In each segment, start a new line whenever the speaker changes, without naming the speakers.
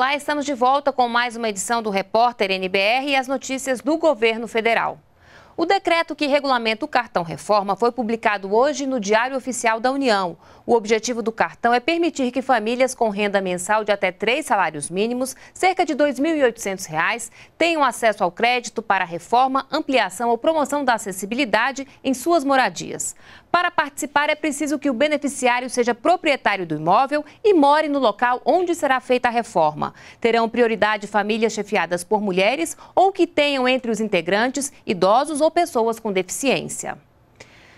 Olá, estamos de volta com mais uma edição do Repórter NBR e as notícias do governo federal. O decreto que regulamenta o cartão reforma foi publicado hoje no Diário Oficial da União. O objetivo do cartão é permitir que famílias com renda mensal de até três salários mínimos, cerca de R$ 2.800, tenham acesso ao crédito para reforma, ampliação ou promoção da acessibilidade em suas moradias. Para participar, é preciso que o beneficiário seja proprietário do imóvel e more no local onde será feita a reforma. Terão prioridade famílias chefiadas por mulheres ou que tenham entre os integrantes idosos ou pessoas com deficiência.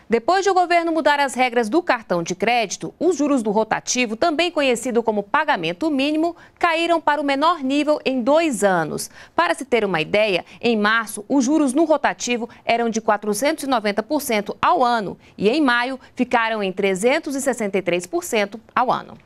Depois de o governo mudar as regras do cartão de crédito, os juros do rotativo, também conhecido como pagamento mínimo, caíram para o menor nível em dois anos. Para se ter uma ideia, em março, os juros no rotativo eram de 490% ao ano e em maio ficaram em 363% ao ano.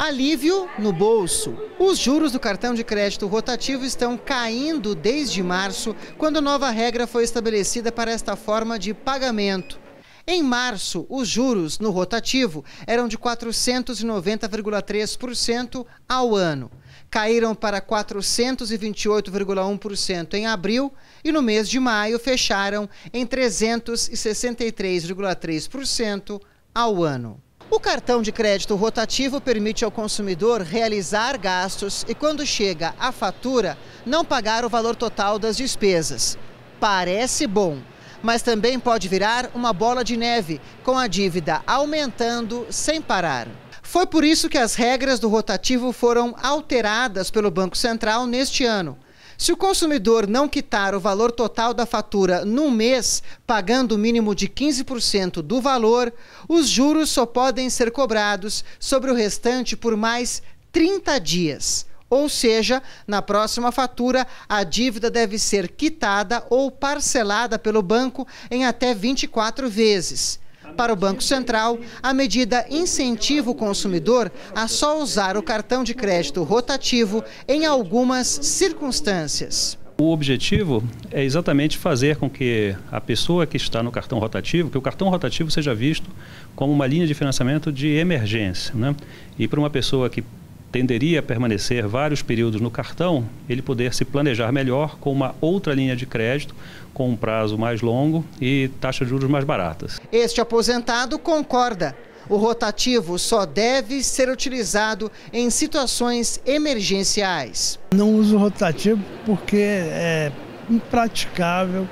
Alívio no bolso. Os juros do cartão de crédito rotativo estão caindo desde março, quando nova regra foi estabelecida para esta forma de pagamento. Em março, os juros no rotativo eram de 490,3% ao ano. Caíram para 428,1% em abril e no mês de maio fecharam em 363,3% ao ano. O cartão de crédito rotativo permite ao consumidor realizar gastos e, quando chega a fatura, não pagar o valor total das despesas. Parece bom, mas também pode virar uma bola de neve, com a dívida aumentando sem parar. Foi por isso que as regras do rotativo foram alteradas pelo Banco Central neste ano. Se o consumidor não quitar o valor total da fatura num mês, pagando o mínimo de 15% do valor, os juros só podem ser cobrados sobre o restante por mais 30 dias. Ou seja, na próxima fatura, a dívida deve ser quitada ou parcelada pelo banco em até 24 vezes para o Banco Central, a medida incentiva o consumidor a só usar o cartão de crédito rotativo em algumas circunstâncias.
O objetivo é exatamente fazer com que a pessoa que está no cartão rotativo, que o cartão rotativo seja visto como uma linha de financiamento de emergência. Né? E para uma pessoa que tenderia a permanecer vários períodos no cartão, ele poder se planejar melhor com uma outra linha de crédito, com um prazo mais longo e taxa de juros mais baratas.
Este aposentado concorda. O rotativo só deve ser utilizado em situações emergenciais. Não
uso rotativo porque é impraticável.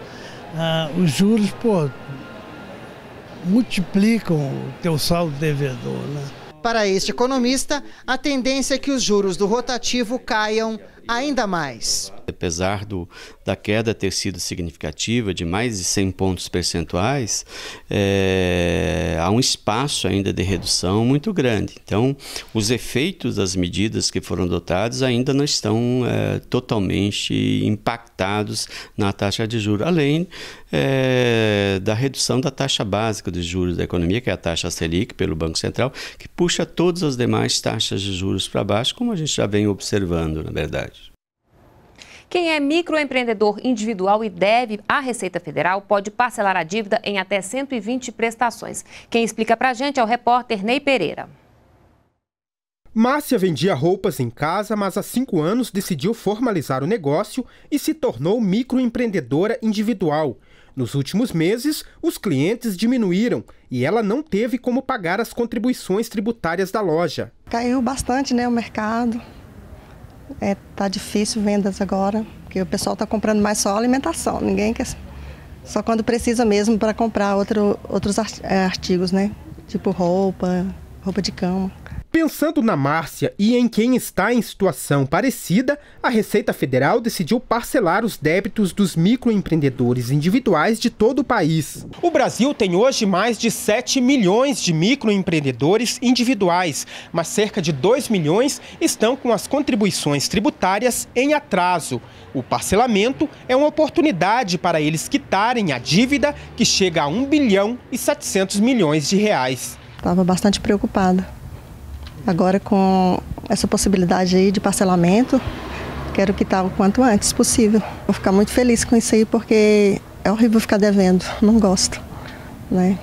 Ah, os juros pô, multiplicam o teu saldo devedor.
Né?
Para este economista, a tendência é que os juros do rotativo caiam ainda mais. Apesar do, da queda ter sido significativa, de mais de 100 pontos percentuais, é, há um espaço ainda de redução muito grande. Então, os efeitos das medidas que foram adotadas ainda não estão é, totalmente impactados na taxa de juros, além é, da redução da taxa básica de juros da economia, que é a taxa Selic, pelo Banco Central, que puxa todas as demais taxas de juros para baixo, como a gente já vem observando, na verdade.
Quem é microempreendedor individual e deve à Receita Federal pode parcelar a dívida em até 120 prestações. Quem explica para a gente é o repórter Ney Pereira.
Márcia vendia roupas em casa, mas há cinco anos decidiu formalizar o negócio e se tornou microempreendedora individual. Nos últimos meses, os clientes diminuíram e ela não teve como pagar as contribuições tributárias da loja.
Caiu bastante né, o mercado, é, tá difícil vendas agora, porque o pessoal está comprando mais só alimentação. Ninguém quer. Só quando precisa mesmo para comprar outro, outros é, artigos, né? Tipo roupa, roupa
de cama. Pensando na Márcia e em quem está em situação parecida, a Receita Federal decidiu parcelar os débitos dos microempreendedores individuais de todo o país. O Brasil tem hoje mais de 7 milhões de microempreendedores individuais, mas cerca de 2 milhões estão com as contribuições tributárias em atraso. O parcelamento é uma oportunidade para eles quitarem a dívida que chega a 1 bilhão e 700 milhões de reais. Estava bastante preocupada
Agora com essa possibilidade aí de parcelamento, quero quitar o quanto antes possível. Vou ficar muito feliz com isso aí porque é horrível ficar devendo, não gosto, né?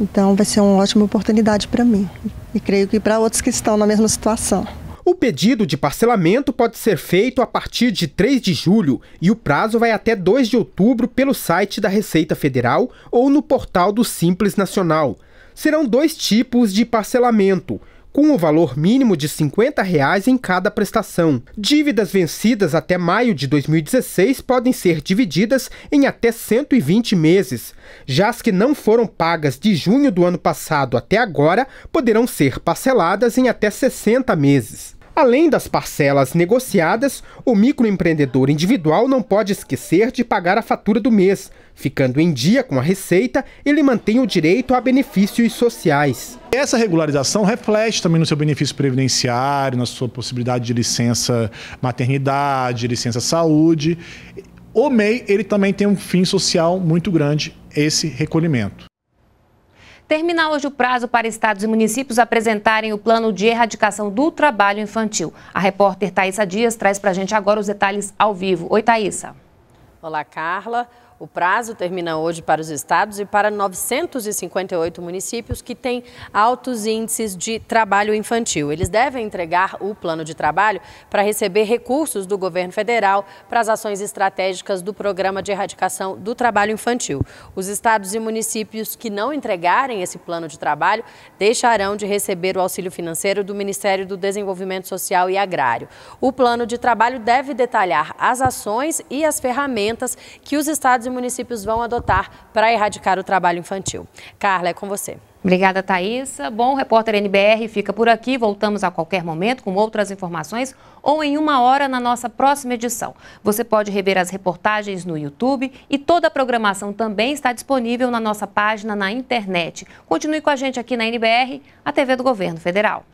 Então vai ser uma ótima oportunidade para mim e creio que para outros que estão na mesma situação.
O pedido de parcelamento pode ser feito a partir de 3 de julho e o prazo vai até 2 de outubro pelo site da Receita Federal ou no portal do Simples Nacional. Serão dois tipos de parcelamento com o um valor mínimo de R$ 50 reais em cada prestação. Dívidas vencidas até maio de 2016 podem ser divididas em até 120 meses. Já as que não foram pagas de junho do ano passado até agora poderão ser parceladas em até 60 meses. Além das parcelas negociadas, o microempreendedor individual não pode esquecer de pagar a fatura do mês. Ficando em dia com a receita, ele mantém o direito a benefícios sociais. Essa regularização reflete também no seu benefício previdenciário, na sua possibilidade de licença maternidade, licença saúde. O MEI ele também tem um fim social muito grande, esse recolhimento
termina hoje o prazo para estados e municípios apresentarem o plano de erradicação do trabalho infantil. A repórter Thaisa Dias traz para a gente agora os detalhes ao vivo. Oi, Thaisa.
Olá, Carla. O prazo termina hoje para os estados e para 958 municípios que têm altos índices de trabalho infantil. Eles devem entregar o plano de trabalho para receber recursos do governo federal para as ações estratégicas do Programa de Erradicação do Trabalho Infantil. Os estados e municípios que não entregarem esse plano de trabalho deixarão de receber o auxílio financeiro do Ministério do Desenvolvimento Social e Agrário. O plano de trabalho deve detalhar as ações e as ferramentas que os estados e e municípios vão adotar
para erradicar o trabalho infantil. Carla, é com você. Obrigada, Thaisa. Bom, o Repórter NBR fica por aqui. Voltamos a qualquer momento com outras informações ou em uma hora na nossa próxima edição. Você pode rever as reportagens no YouTube e toda a programação também está disponível na nossa página na internet. Continue com a gente aqui na NBR, a TV do Governo Federal.